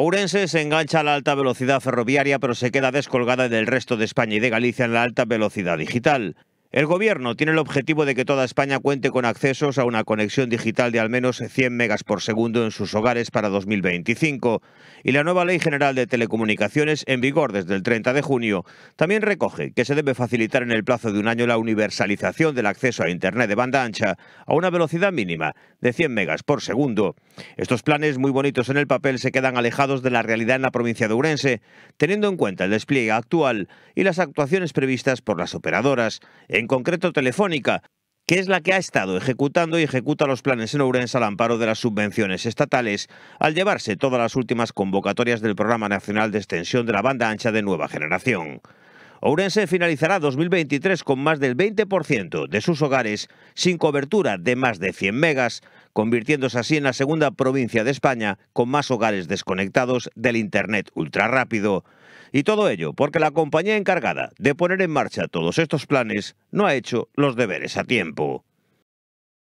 Ourense se engancha a la alta velocidad ferroviaria, pero se queda descolgada del resto de España y de Galicia en la alta velocidad digital. El Gobierno tiene el objetivo de que toda España cuente con accesos a una conexión digital de al menos 100 megas por segundo en sus hogares para 2025 y la nueva Ley General de Telecomunicaciones en vigor desde el 30 de junio también recoge que se debe facilitar en el plazo de un año la universalización del acceso a Internet de banda ancha a una velocidad mínima de 100 megas por segundo. Estos planes muy bonitos en el papel se quedan alejados de la realidad en la provincia de Urense, teniendo en cuenta el despliegue actual y las actuaciones previstas por las operadoras en concreto Telefónica, que es la que ha estado ejecutando y ejecuta los planes en Ourense al amparo de las subvenciones estatales, al llevarse todas las últimas convocatorias del Programa Nacional de Extensión de la Banda Ancha de Nueva Generación. Ourense finalizará 2023 con más del 20% de sus hogares sin cobertura de más de 100 megas, convirtiéndose así en la segunda provincia de España con más hogares desconectados del Internet ultrarrápido. rápido y todo ello porque la compañía encargada de poner en marcha todos estos planes no ha hecho los deberes a tiempo.